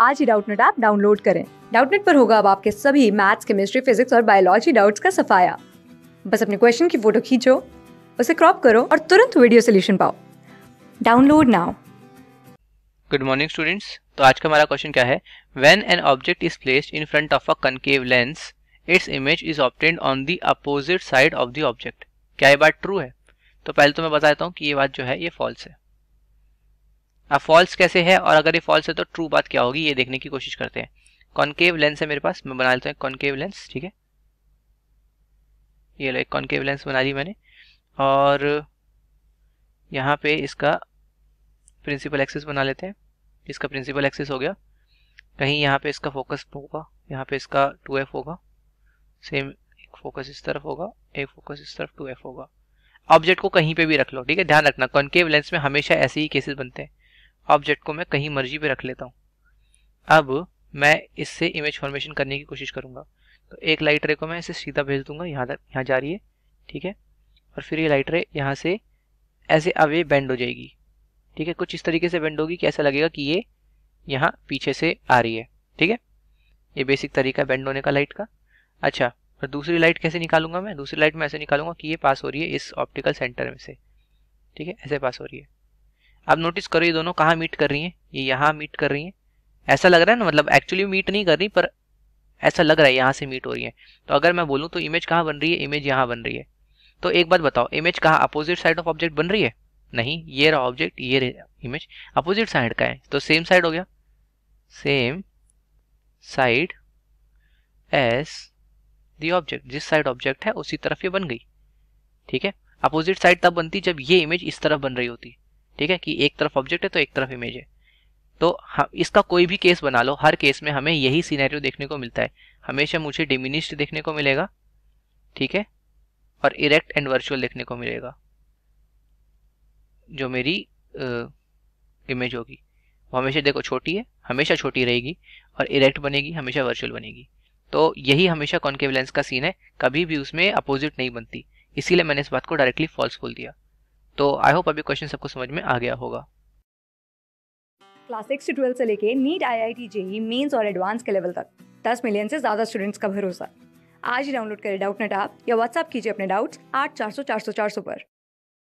आज ही Doubtnut app download करें डाउटनेट पर होगा अब आपके सभी मैथ्स केमिस्ट्री फिजिक्स और बायोलॉजी डाउट्स का सफाया बस अपने क्वेश्चन की फोटो खींचो उसे क्रॉप करो और तुरंत वीडियो सोल्यूशन पाओ download now good morning students तो आज का हमारा क्वेश्चन क्या है when an object is placed in front of a concave lens its image is obtained on the opposite side of the object क्या ये बात ट्रू है तो पहले तो मैं बता देता हूँ कि ये बात जो है ये फॉल्स है अब हाँ, फॉल्स कैसे है और अगर ये फॉल्स है तो ट्रू बात क्या होगी ये देखने की कोशिश करते हैं कॉन्केव लेंस है मेरे पास मैं बना लेता हूँ कॉन्केव लेंस ठीक है ये लो एक कॉन्केव लेंस बना ली मैंने और यहाँ पे इसका प्रिंसिपल एक्सेस बना लेते हैं इसका प्रिंसिपल एक्सेस हो गया कहीं यहाँ पे इसका फोकस होगा यहाँ पे इसका 2f होगा सेम एक फोकस इस तरफ होगा एक फोकस इस तरफ 2f होगा ऑब्जेक्ट को कहीं पे भी रख लो ठीक है ध्यान रखना कॉन्केव लेंस में हमेशा ऐसे ही केसेस बनते हैं ऑब्जेक्ट को मैं कहीं मर्जी पे रख लेता हूँ अब मैं इससे इमेज फॉर्मेशन करने की कोशिश करूँगा तो एक लाइट रे को मैं इसे सीधा भेज दूंगा यहाँ तक यहाँ जा रही है ठीक है और फिर ये लाइट रे यहाँ से ऐसे अवे बेंड हो जाएगी ठीक है कुछ इस तरीके से बेंड होगी कि ऐसा लगेगा कि ये यहाँ पीछे से आ रही है ठीक है ये बेसिक तरीका बेंड होने का लाइट का अच्छा और दूसरी लाइट कैसे निकालूंगा मैं दूसरी लाइट में ऐसे निकालूंगा कि ये पास हो रही है इस ऑप्टिकल सेंटर में से ठीक है ऐसे पास हो रही है आप नोटिस करो ये दोनों कहाँ मीट कर रही हैं ये यहाँ मीट कर रही हैं ऐसा लग रहा है ना मतलब एक्चुअली मीट नहीं कर रही पर ऐसा लग रहा है यहाँ से मीट हो रही है तो अगर मैं बोलूँ तो इमेज कहाँ बन रही है इमेज यहाँ बन रही है तो एक बात बताओ इमेज कहाँ अपोजिट साइड ऑफ ऑब्जेक्ट बन रही है नहीं ये रहा ऑब्जेक्ट ये इमेज अपोजिट साइड का है तो सेम साइड हो गया same side as the object जिस साइड ऑब्जेक्ट है उसी तरफ ये बन गई ठीक है अपोजिट साइड तब बनती जब ये इमेज इस तरफ बन रही होती ठीक है कि एक तरफ ऑब्जेक्ट है तो एक तरफ इमेज है तो इसका कोई भी केस बना लो हर केस में हमें यही सीनैरियो देखने को मिलता है हमेशा मुझे डिमिनिश्ड देखने को मिलेगा ठीक है और इरेक्ट एंड वर्चुअल देखने को मिलेगा जो मेरी इमेज होगी वो हमेशा देखो छोटी है हमेशा छोटी रहेगी और इरेक्ट बनेगी हमेशा वर्चुअल बनेगी तो यही हमेशा कॉन्केवलेंस का सीन है कभी भी उसमें अपोजिट नहीं बनती इसीलिए मैंने इस बात को डायरेक्टली फॉल्स बोल दिया तो आई होप अभी क्वेश्चन सबको समझ में आ गया होगा क्लास सिक्स से ट्वेल्थ से लेके NEET I I T JEE mains और एडवांस के लेवल तक दस मिलियन से ज़्यादा स्टूडेंट्स का भरोसा आज ही डाउनलोड करें डाउट नेट आप या व्हाट्सअप कीजिए अपने डाउट्स आठ चार सौ चार सौ चार सौ पर